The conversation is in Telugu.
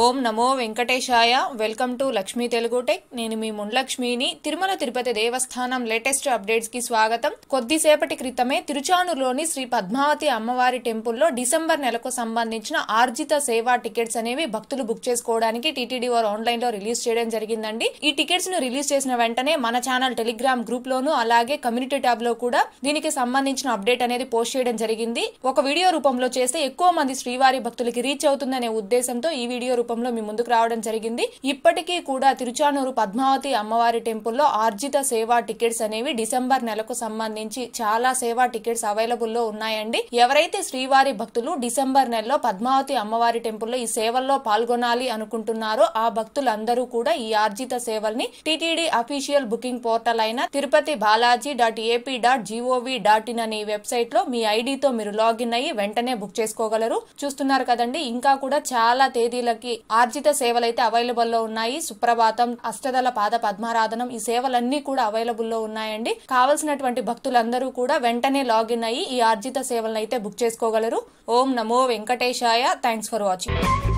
ఓం నమో వెంకటేశాయ welcome to Lakshmi Telugu tech నేను మీ ముండలక్ష్మిని తిరుమల తిరుపతి దేవస్థానం లేటెస్ట్ అప్డేట్స్ కి స్వాగతం కొద్దిసేపటి క్రితమే తిరుచానూరులోని శ్రీ పద్మావతి అమ్మవారి టెంపుల్లో డిసెంబర్ నెలకు సంబంధించిన ఆర్జిత సేవా టికెట్స్ అనేవి భక్తులు బుక్ చేసుకోవడానికి టీటీడీ వారు ఆన్లైన్ లో రిలీజ్ చేయడం జరిగిందండి ఈ టికెట్స్ ను రిలీజ్ చేసిన వెంటనే మన ఛానల్ టెలిగ్రామ్ గ్రూప్ లోను అలాగే కమ్యూనిటీ ట్యాబ్ లో కూడా దీనికి సంబంధించిన అప్డేట్ అనేది పోస్ట్ చేయడం జరిగింది ఒక వీడియో రూపంలో చేస్తే ఎక్కువ మంది శ్రీవారి భక్తులకి రీచ్ అవుతుందనే ఉద్దేశంతో ఈ వీడియో రూపంలో మీ ముందుకు రావడం జరిగింది ఇప్పటికీ కూడా తిరుచానూరు పద్మావతి అమ్మవారి టెంపుల్లో ఆర్జిత సేవా టికెట్స్ అనేవి డిసెంబర్ నెలకు సంబంధించి చాలా సేవా టికెట్స్ అవైలబుల్లో ఉన్నాయండి ఎవరైతే శ్రీవారి భక్తులు డిసెంబర్ నెలలో పద్మావతి అమ్మవారి టెంపుల్లో ఈ సేవల్లో పాల్గొనాలి అనుకుంటున్నారో ఆ భక్తులందరూ కూడా ఈ ఆర్జిత సేవల్ని టిటిడి అఫీషియల్ బుకింగ్ పోర్టల్ అయిన Tirupati Balaji dot AP dot gov dot in అనే వెబ్సైట్ లో మీ ఐడితో మీరు లాగిన్ అయ్యి వెంటనే బుక్ చేసుకోగలరు చూస్తున్నారు కదండి ఇంకా కూడా చాలా తేదీలకి వారికి ఆర్జిత సేవలైతే అవైలబుల్ లో ఉన్నాయి సుప్రభాతం అష్టదల పాద పద్మారాధనం ఈ సేవలన్నీ కూడా అవైలబుల్ లో ఉన్నాయండి కావలసినటువంటి భక్తులందరూ కూడా వెంటనే లాగిన్ అయ్యి ఈ ఆర్జిత సేవలను అయితే బుక్ చేసుకోగలరు ఓం నమో వెంకటేశాయ థ్యాంక్స్ ఫర్ వాచింగ్